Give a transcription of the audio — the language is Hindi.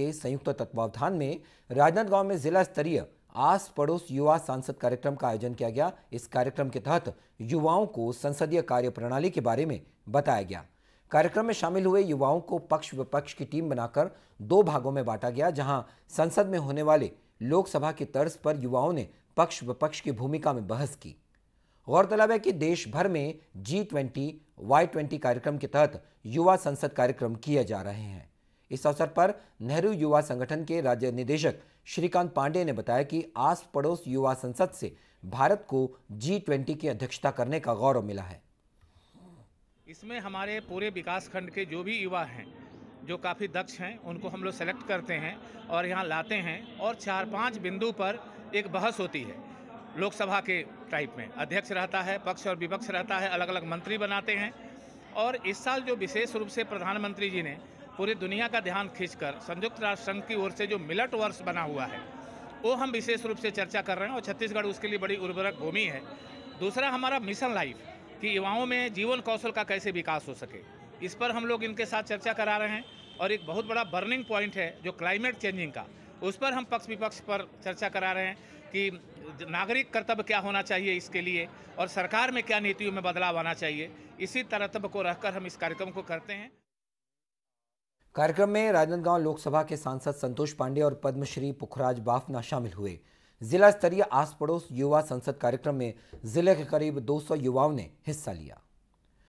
के संयुक्त तत्वावधान में राजनांदगांव में जिला स्तरीय आस पड़ोस युवा सांसद कार्यक्रम का आयोजन किया गया इस कार्यक्रम के तहत युवाओं को संसदीय कार्य प्रणाली के बारे में बताया गया कार्यक्रम में शामिल हुए युवाओं को पक्ष विपक्ष की टीम बनाकर दो भागों में बांटा गया जहां संसद में होने वाले लोकसभा की तर्ज पर युवाओं ने पक्ष विपक्ष की भूमिका में बहस की गौरतलब है कि देश भर में जी ट्वेंटी वाई ट्वेंटी कार्यक्रम के तहत युवा संसद कार्यक्रम किए जा रहे हैं इस अवसर पर नेहरू युवा संगठन के राज्य निदेशक श्रीकांत पांडे ने बताया कि आस पड़ोस युवा संसद से भारत को जी ट्वेंटी की अध्यक्षता करने का गौरव मिला है इसमें हमारे पूरे विकास खंड के जो भी युवा हैं जो काफ़ी दक्ष हैं उनको हम लोग सेलेक्ट करते हैं और यहाँ लाते हैं और चार पाँच बिंदु पर एक बहस होती है लोकसभा के टाइप में अध्यक्ष रहता है पक्ष और विपक्ष रहता है अलग अलग मंत्री बनाते हैं और इस साल जो विशेष रूप से प्रधानमंत्री जी ने पूरी दुनिया का ध्यान खींचकर संयुक्त राष्ट्र संघ की ओर से जो मिलट वर्ष बना हुआ है वो हम विशेष रूप से चर्चा कर रहे हैं और छत्तीसगढ़ उसके लिए बड़ी उर्वरक भूमि है दूसरा हमारा मिशन लाइफ कि युवाओं में जीवन कौशल का कैसे विकास हो सके इस पर हम लोग इनके साथ चर्चा करा रहे हैं और एक बहुत बड़ा बर्निंग पॉइंट है जो क्लाइमेट चेंजिंग का उस पर हम पक्ष विपक्ष पर चर्चा करा रहे हैं कि नागरिक कर्तव्य क्या होना चाहिए इसके लिए और सरकार में क्या नीतियों में बदलाव आना चाहिए इसी तरतब को रखकर हम इस कार्यक्रम को करते हैं कार्यक्रम में राजनांदगांव लोकसभा के सांसद संतोष पांडे और पद्मश्री पुखराज बाफना शामिल हुए जिला स्तरीय आस पड़ोस युवा संसद कार्यक्रम में जिले के करीब 200 युवाओं ने हिस्सा लिया